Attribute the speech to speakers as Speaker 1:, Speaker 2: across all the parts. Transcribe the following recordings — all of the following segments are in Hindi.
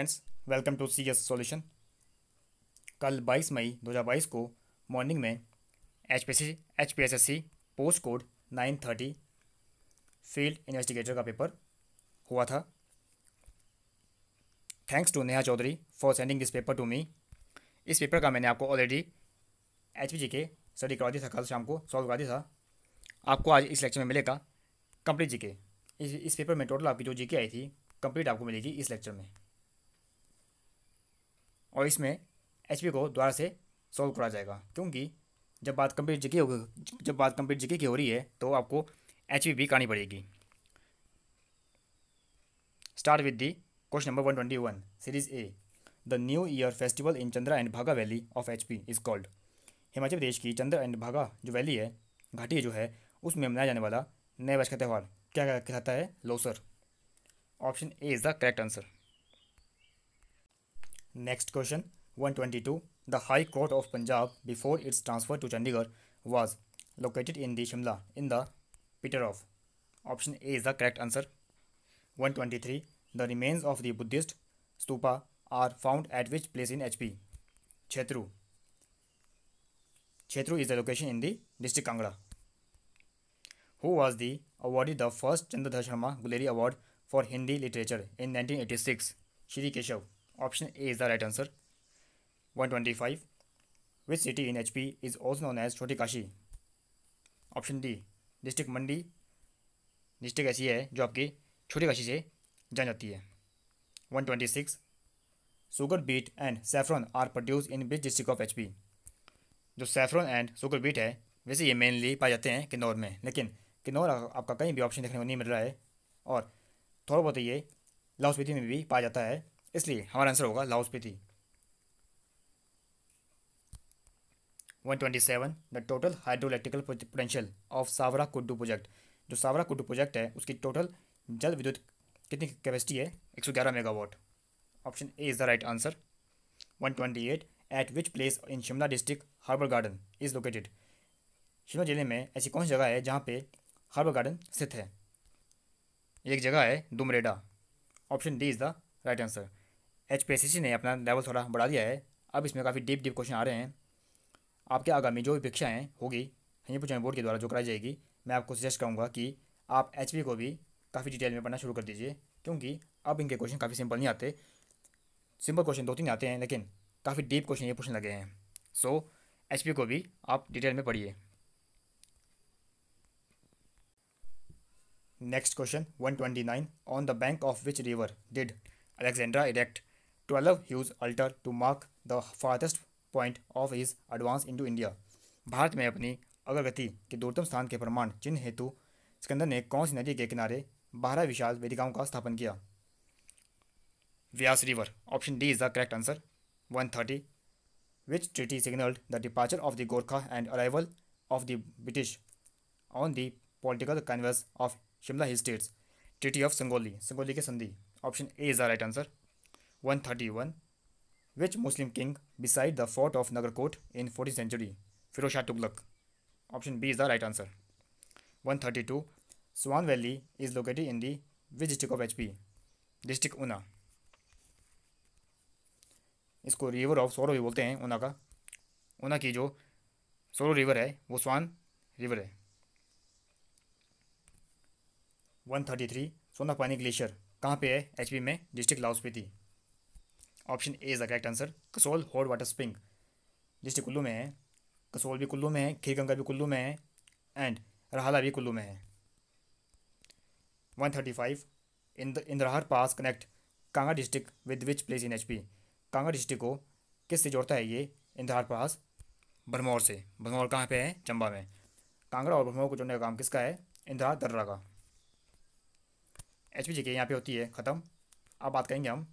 Speaker 1: Friends welcome to C S solution कल 22 मई 2022 को मॉर्निंग में H P H P S S C post code nine thirty field investigator का पेपर हुआ था thanks to Neha Chaudhary for sending this paper to me इस पेपर का मैंने आपको ऑलरेडी एच पी जी के स्टडी करवा दिया था कल शाम को सॉल्व करा दिया था आपको आज इस लेक्चर में मिलेगा कंप्लीट जी के इस, इस पेपर में टोटल आपकी जो जी आई थी कंप्लीट आपको मिलेगी इस लेक्चर में और इसमें एच को दोबारा से सॉल्व करा जाएगा क्योंकि जब बात कंप्लीट जीके होगी जब बात कंप्लीट जीके की हो रही है तो आपको एच भी करानी पड़ेगी start with the question number one twenty one series a the new year festival in Chandra and Bhaga valley of H P is called Himachal Pradesh की चंद्रा एंड भागा जो वैली है घाटी जो है उसमें मनाया जाने वाला नए वर्ष का त्यौहार क्या कहता है Losar option A is the correct answer Next question 122. The High Court of Punjab before its transfer to Chandigarh was located in the Shimla in the Peterhof. Option A is the correct answer. 123. The remains of the Buddhist stupa are found at which place in HP? Chetru. Chetru is the location in the district Kangra. Who was the awarded the first Chandradhar Sharma Guleri Award for Hindi literature in 1986? Shri Keshav. Option A is the right answer. 125. Which city in HP is also known as Chhoti Kashi option D district Mandi district ऐसी है जो आपकी छोटी काशी से जान जाती है 126. Sugar beet and saffron are produce in which district of H जो सेफ्रॉन एंड सुगर बीट है वैसे ये मेनली पाए जाते हैं किन्नौर में लेकिन किन्नौर आपका कहीं भी ऑप्शन देखने को नहीं मिल रहा है और थोड़ा बहुत ये लाहौल स्पीति में भी पाया जाता है इसलिए हमारा आंसर होगा Lahaul Spiti one twenty seven the total hydroelectrical potential of Sawra Kuddu project जो सावरा कुड्डू प्रोजेक्ट है उसकी टोटल जल विद्युत कितनी कैपेसिटी है एक सौ ग्यारह megawatt option A is the right answer one twenty eight eight which place in Shimla district harbour garden is located Shimla जिले में ऐसी कौन सी जगह है जहाँ पे हार्बर गार्डन स्थित है एक जगह है Dumreda option D is the right answer H ने अपना लेवल थोड़ा बढ़ा दिया है अब इसमें काफ़ी डीप डीप क्वेश्चन आ रहे हैं आपके आगामी जो भी परीक्षाएँ होगी हनीपुर पूछा बोर्ड के द्वारा जो कराई जाएगी मैं आपको सजेस्ट करूँगा कि आप एच को भी काफ़ी डिटेल में पढ़ना शुरू कर दीजिए क्योंकि अब इनके क्वेश्चन काफ़ी सिंपल नहीं आते सिंपल क्वेश्चन दो तीन आते हैं लेकिन काफ़ी डीप क्वेश्चन ये पूछने लगे हैं सो so, एच को भी आप डिटेल में पढ़िए next question 129 on the bank of which river did Alexander erect twelve huge altar to mark the farthest point of of his into India Bharat में अपनी अग्रगति के दूरतम स्थान के प्रमाण चिन्ह हेतु सिकंदर ने कौन सी नदी के किनारे बारह विशाल वेदिकाओं का स्थापन किया Vyas river option D is the correct answer one thirty which treaty signalled the departure of the Gorkha and arrival of the British on the political canvas of Shimla hill states treaty of Sangoli Sangoli के संधि option A is the right answer one thirty one, which Muslim king beside the fort of Nagarkot in 14th century? Firoz Shah Tughlaq. Option B is the right answer. One thirty two, Swan Valley is located in the which district of HP? District Una. इसको रिवर ऑफ सोरो भी बोलते हैं ऊना का ऊना की जो सोरो रिवर है वो स्वान रिवर है one thirty three Sona Pani glacier कहाँ पे है एचपी में डिस्ट्रिक्ट लाहौस पे थी option A is the correct answer Kasol hot water spring district Kullu में है कसोल भी कुल्लू में है खीर गंगा भी कुल्लू में है एंड रहाला भी कुल्लू में है one thirty five Indra Indrahar pass connect Kangra district with which place in H P Kangra district को किस से जोड़ता है ये इंद्रहार पास भरमौर से भरमौर कहाँ पे है चंबा में कांगड़ा और भरमौर को जोड़ने का काम किसका है इंद्रहार दर्रा का एच पी जी के यहाँ पे होती है ख़त्म अब बात करेंगे हम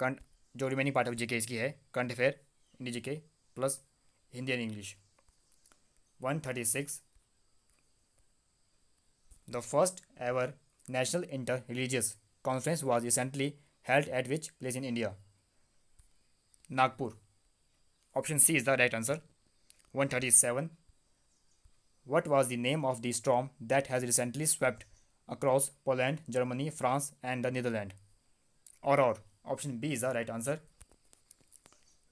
Speaker 1: करंट जो रिमेनिंग पार्ट ऑफ जीके इसकी है current affair indie GK plus Hindi and English one thirty six the first ever national inter religious conference was recently held at which place in India? Nagpur. Option C is the right answer. 137. What was the name of the storm that has recently swept across Poland, Germany, France, and the Netherlands? Aurora. Option B is the right answer.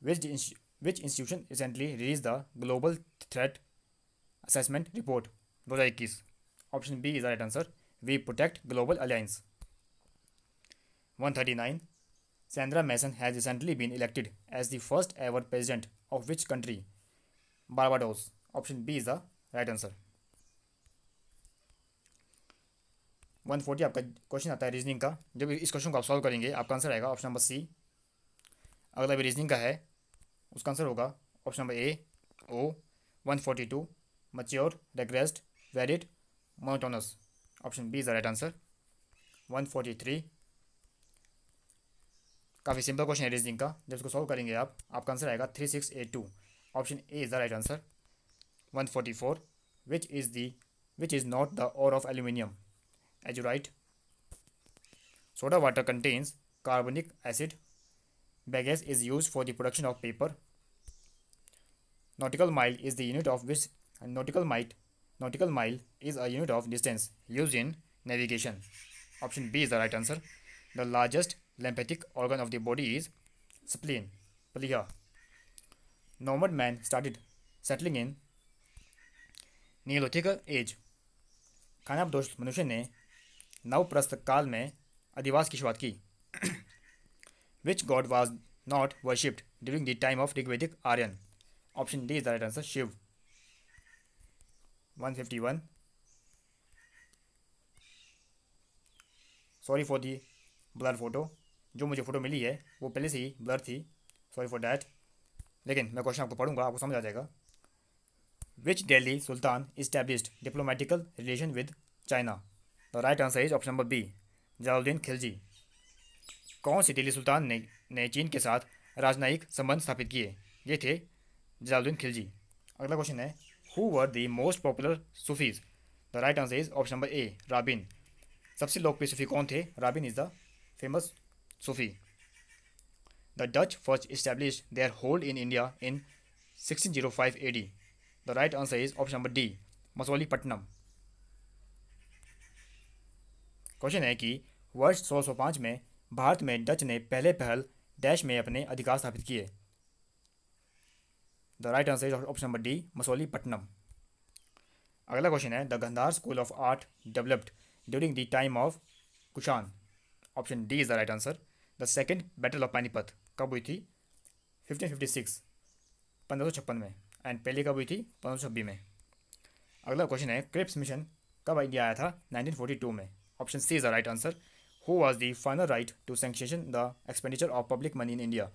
Speaker 1: Which, which institution recently released the Global Threat Assessment Report? Those are keys. Option B is the right answer. We protect global alliance. 139. Sandra Mason has recently been elected as the first ever president of which country? Barbados. Option B is the right answer. One forty आपका क्वेश्चन आता है रीजनिंग का जब इस क्वेश्चन को आप सॉल्व करेंगे आपका आंसर आएगा ऑप्शन नंबर सी अगला भी रीजनिंग का है उसका आंसर होगा option number A oh one forty two mature regressed varied monotonous option B is the right answer one forty three काफ़ी सिंपल क्वेश्चन है रीजनिंग का जब इसको सॉल्व करेंगे आप आपका आंसर आएगा three six eight two option A is the right answer one forty four which is the which is not the और of aluminium as you write soda water contains carbonic acid bagasse is used for the production of paper nautical mile is the unit of which nautical mile nautical mile is a unit of distance used in navigation option b is the right answer the largest lymphatic organ of the body is spleen plia nomad man started settling in neolithic age खानाबदोश मनुष्य ने नवप्रस्त काल में अधिवास की शुरुआत की which god was not worshipped during the time of Rigvedic Aryan option D is the right answer Shiv 151 sorry for the blur photo जो मुझे फ़ोटो मिली है वो पहले से ही ब्लर थी सॉरी फॉर डैट लेकिन मैं क्वेश्चन आपको पढ़ूंगा आपको समझ आ जाएगा which Delhi sultan established diplomatical relation with China the right answer is option number B Jalaluddin Khilji कौन से दिल्ली सुल्तान ने ने चीन के साथ राजनयिक संबंध स्थापित किए ये थे जलाउद्दीन खिलजी अगला क्वेश्चन है who were the most popular Sufis the right answer is option number A Rabin सबसे लोकप्रिय सूफी कौन थे Rabin is the famous Sufi the Dutch first establish their hold in India in sixteen zero five A D the right answer is option number D Masauli Pattanam question है कि वर्ष सोलह में भारत में डच ने पहले पहल डैश में अपने अधिकार स्थापित किए the right answer is option number D Patnam अगला क्वेश्चन है the Gandhar school of art developed during the time of Kushan option D is the right answer the second battle of Panipat कब हुई थी 1556 छप्पन में एंड पहली कब हुई थी पंद्रह में अगला क्वेश्चन है क्रिप्स मिशन कब आइडिया आया था 1942 में Option C is the right answer. Who was the final right to sanction the expenditure of public money in India?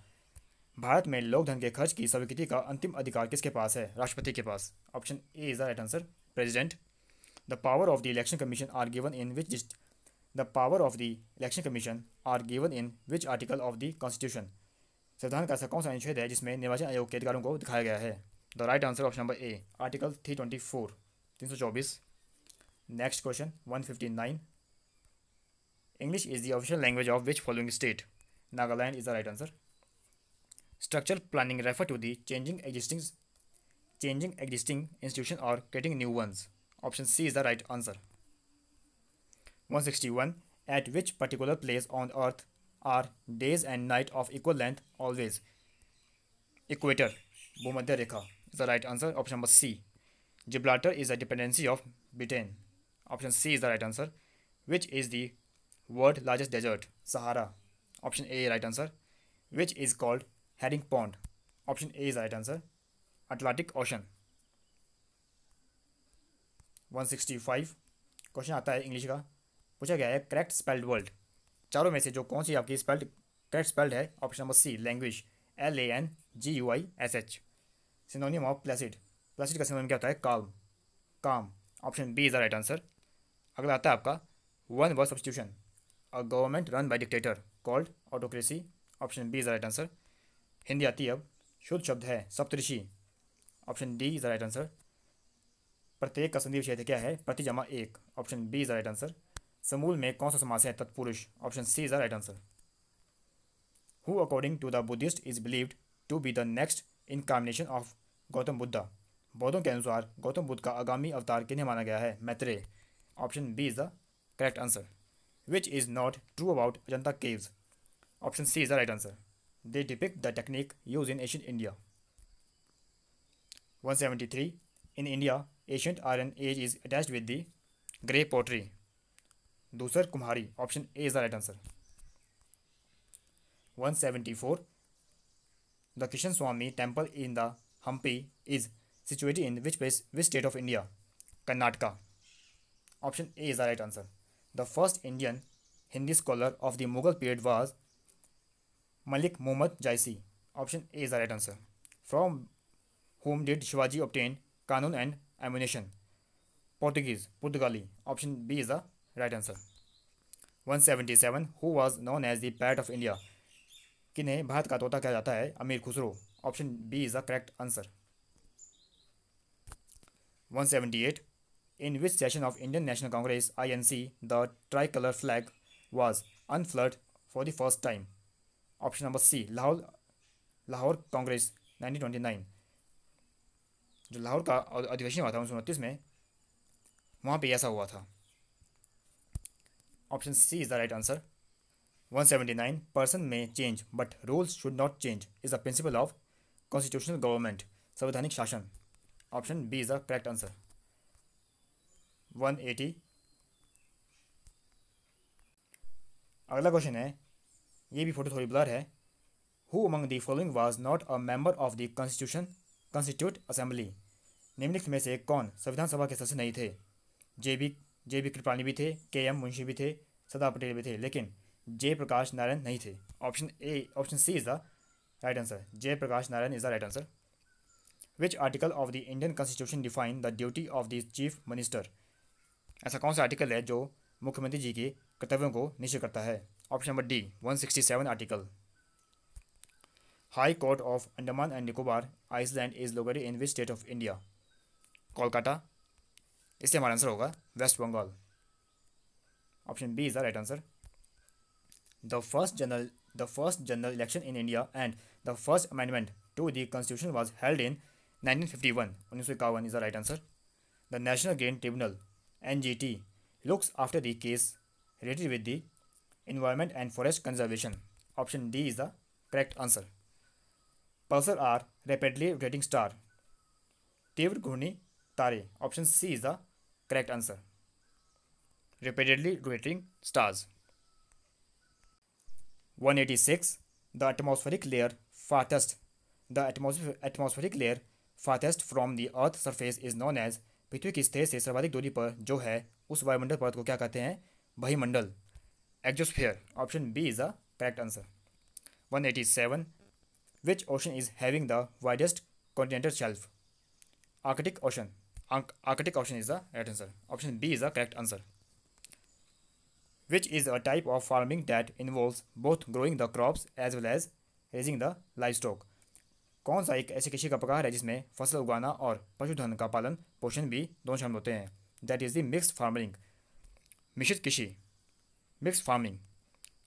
Speaker 1: Bharat में लोक धन के खर्च की स्वीकृति का अंतिम अधिकार किसके पास है राष्ट्रपति के पास option A is the right answer president the power of the election commission are given in which dist the power of the election commission are given in which article of the constitution संविधान का ऐसा कौन सा अनुच्छेद है जिसमें निर्वाचन आयोग के अधिकारों को दिखाया गया है the right answer option number A article three twenty four तीन सौ चौबीस next question one fifty nine English is the official language of which following state? Nagaland is the right answer. Structural planning refer to the changing existing changing existing institution or creating new ones. Option C is the right answer. 161. At which particular place on earth are days and night of equal length always? Equator, Bhumadya Rekha is the right answer. Option number C. Gibraltar is a dependency of Britain. Option C is the right answer. Which is the world largest desert Sahara option A right answer which is called herring pond option A is right answer Atlantic ocean 165 question आता है इंग्लिश का पूछा गया है करेक्ट स्पेल्ड वर्ल्ड चारों में से जो कौन सी आपकी स्पेल्ड करेक्ट स्पेल्ड है option number C language L A N G U I S H synonym of placid placid का सिनोनियम क्या होता है calm calm option B is the right answer अगला आता है आपका one word substitution a government run by dictator called autocracy option B is right answer Hindi आती है अब शुद्ध शब्द है Saptarishi option D is right answer प्रत्येक का संधि विषय क्या है प्रति जमा एक option B is right answer समूल में कौन सा समास है तत्पुरुष option C is right answer who according to the Buddhist is believed to be the next incarnation of Gautam Buddha बौद्धों के अनुसार गौतम बुद्ध का आगामी अवतार किन्हें माना गया है Maitreya option B is the correct answer which is not true about Ajanta caves option C is the right answer they depict the technique use in ancient India one seventy three in India ancient an age is attach with the grey pottery दूसर कुम्हारी option A is the right answer one seventy four the Kishan Swami temple in the Hampi is situated in which place which state of India Karnataka option A is the right answer The first Indian Hindi scholar of the Mughal period was Malik mohammad Jaisi. Option A is the right answer. From whom did Shivaji obtain Kanun and ammunition? Portuguese, Portugali. Option B is the right answer. 177. Who was known as the pet of India? kine bhat ka tota kaha jata hai amir khusro option b is the correct answer 178. in which session of Indian National Congress INC the tricolor flag was unfurled for the first time. Option number C Lahore Lahore Congress 1929 Lahore ka mein वहाँ पे ऐसा हुआ था option C is the right answer 179 person may change, but rules should not change. Is the principle of constitutional government, संवैधानिक शासन Option B is the correct answer. One eighty अगला क्वेश्चन है ये भी फोटो थोड़ी ब्लर है who among the following was not a member of the constitution constitute assembly निम्नलिखित में से कौन संविधान सभा के सदस्य नहीं थे जे बी जे बी कृपाणी भी थे के एम मुंशी भी थे सदा पटेल भी थे लेकिन जय प्रकाश नारायण नहीं थे option A option C is the right answer Jay Prakash Narayan is the right answer which article of the Indian constitution define the duty of the chief minister ऐसा कौन सा आर्टिकल है जो मुख्यमंत्री जी के कर्तव्यों को निश्चित करता है option number D 167 article high court of Andaman and Nicobar island is located in which state of India Kolkata इससे हमारा आंसर होगा West Bengal option B is the right answer the first general the first general election in India and the first amendment to the constitution was held in सौ इक्यावन is the right answer the National Green Tribunal NGT looks after the case related with the environment and forest conservation. Option D is the correct answer. Pulsar are rapidly rotating star. Tivr Ghurni Tare. Option C is the correct answer. Repeatedly rotating stars. 186. The atmospheric layer farthest. The atmospheric layer farthest from the Earth's surface is known as पृथ्वी की सतह से सर्वाधिक दूरी पर जो है उस वायुमंडल पर्वत को क्या कहते हैं वहीमंडल exosphere option B is the correct answer one eighty seven which ocean is having the widest continental shelf Arctic Ocean Arctic option is the right answer option B is the correct answer which is a type of farming that involve both growing the crops as well as raising the life stock कौन सा एक ऐसी कृषि का प्रकार है जिसमें फसल उगाना और पशुधन का पालन पोषण भी दोनों शामिल होते हैं that is the mix farming मिश्रित कृषि mix farming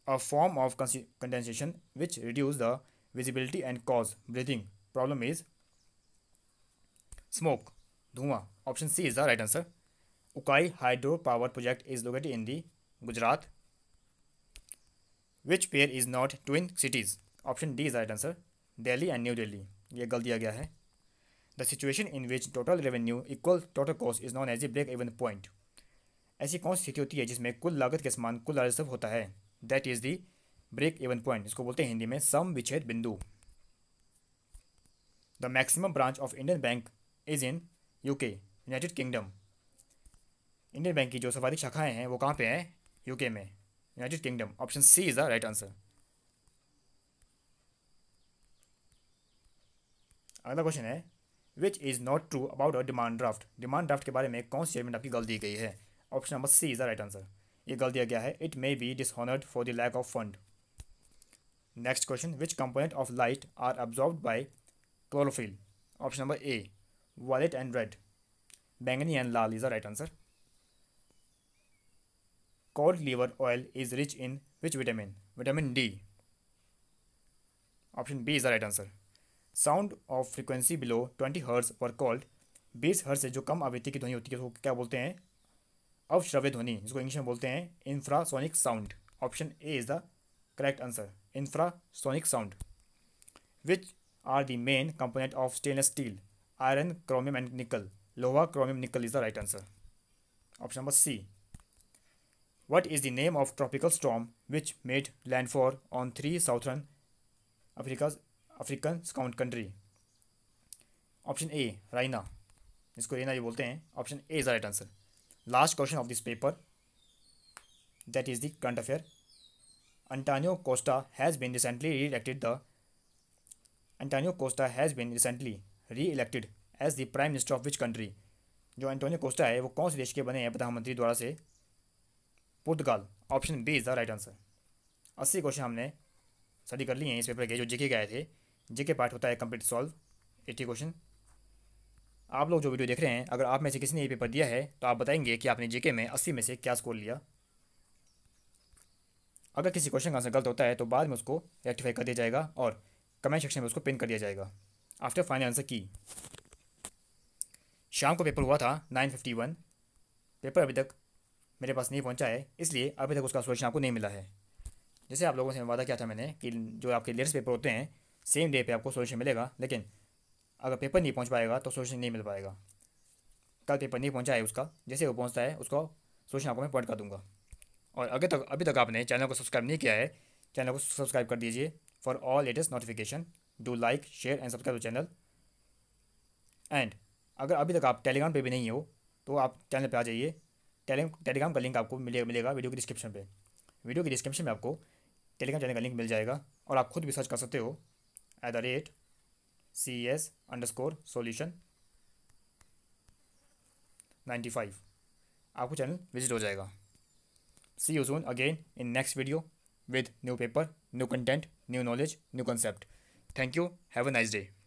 Speaker 1: a form of condensation which reduce the visibility and cause breathing problem is smoke धुआं option C is the right answer Ukai hydro power project is located in the Gujarat which pair is not twin cities option D is right answer Delhi and New Delhi ये गलत दिया गया है the situation in which total revenue equal total cost is known as a break even point ऐसी कौन सी स्थिति होती है जिसमें कुल लागत के समान कुल राजस्व होता है that is the break even point इसको बोलते हैं हिंदी में सम विच्छेद बिंदु the maximum branch of Indian Bank is in UK United Kingdom Indian Bank की जो सर्वाधिक शाखाएं हैं वो कहाँ पे हैं यूके में United Kingdom option C is the right answer अगला क्वेश्चन है which is not true about a demand draft demand draft के बारे में कौन सी स्टेटमेंट आपकी गलती दी गई है option number C is the right answer ये गलत दिया गया है it may be dishonoured for the lack of fund next question which component of light are absorb by chlorophyll option number A violet and red बैंगनी एंड लाल is the right answer cod liver oil is rich in which vitamin vitamin D option B is the right answer sound of frequency below twenty hertz और कॉल्ड बीस हर्ट से जो कम आवृत्ति की ध्वनि होती है उसको तो क्या बोलते हैं अवश्रव्य ध्वनि जिसको इंग्लिश में बोलते हैं infrasonic sound option A is the correct answer infrasonic sound which are the main component of stainless steel iron chromium and nickel लोहा chromium nickel is the right answer option number C is the name of tropical storm which made landfall on three southern Africa's African स्काउंट कंट्री ऑप्शन ए राइना जिसको रेना ये बोलते हैं option A is the right answer last question of this paper that is the current affair Antonio Costa has been recently re elected द Antonio Costa has been recently re elected as the prime minister of which country जो एंटोनियो कोस्टा है वो कौन से देश के बने हैं प्रधानमंत्री द्वारा से पुर्तगाल option B is the right answer अस्सी क्वेश्चन हमने स्टडी कर लिए हैं इस पेपर के जो जीके गए थे जेके पार्ट होता है कंप्लीट सॉल्व एटी क्वेश्चन आप लोग जो वीडियो देख रहे हैं अगर आप में से किसी ने ये पेपर दिया है तो आप बताएंगे कि आपने जेके में अस्सी में से क्या स्कोर लिया अगर किसी क्वेश्चन का आंसर गलत होता है तो बाद में उसको रेक्टिफाई कर दिया जाएगा और कमेंट सेक्शन में उसको पिन कर दिया जाएगा आफ्टर फाइनल आंसर की शाम को पेपर हुआ था नाइन फिफ्टी वन पेपर अभी तक मेरे पास नहीं पहुंचा है इसलिए अभी तक उसका सोल्यूशन आपको नहीं मिला है जैसे आप लोगों से वादा किया था मैंने कि जो आपके लेटेस्ट पेपर होते हैं सेम डे पे आपको सोल्यूशन मिलेगा लेकिन अगर पेपर नहीं पहुंच पाएगा तो सोल्यूशन नहीं मिल पाएगा कल पेपर नहीं पहुंचा है उसका जैसे वो पहुंचता है उसको सोल्यूशन आपको मैं पॉइंट कर दूंगा और अगर तक अभी तक आपने चैनल को सब्सक्राइब नहीं किया है चैनल को सब्सक्राइब कर दीजिए for all latest notification do like share and subscribe the channel and अगर अभी तक आप टेलीग्राम पर भी नहीं हो तो आप चैनल पर आ जाइए टेलीग्राम का लिंक आपको मिलेगा मिलेगा वीडियो के डिस्क्रिप्शन पर वीडियो के डिस्क्रिप्शन में आपको टेलीग्राम चैनल का लिंक मिल जाएगा और आप खुद भी सर्च कर सकते हो at the rate C S under score solution ninety five आपको चैनल विजिट हो जाएगा सी you soon again in next video with new paper new content new knowledge new concept thank you have a nice day